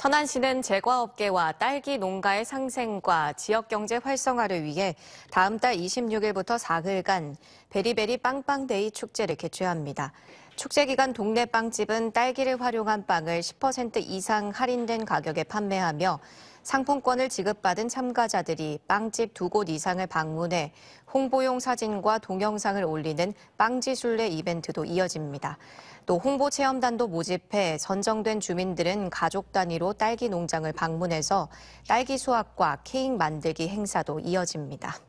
천안시는 제과업계와 딸기 농가의 상생과 지역경제 활성화를 위해 다음 달 26일부터 4일간 베리베리 빵빵데이 축제를 개최합니다. 축제 기간 동네 빵집은 딸기를 활용한 빵을 10% 이상 할인된 가격에 판매하며 상품권을 지급받은 참가자들이 빵집 두 곳 이상을 방문해 홍보용 사진과 동영상을 올리는 빵지순례 이벤트도 이어집니다. 또 홍보 체험단도 모집해 선정된 주민들은 가족 단위로 딸기 농장을 방문해서 딸기 수확과 케이크 만들기 행사도 이어집니다.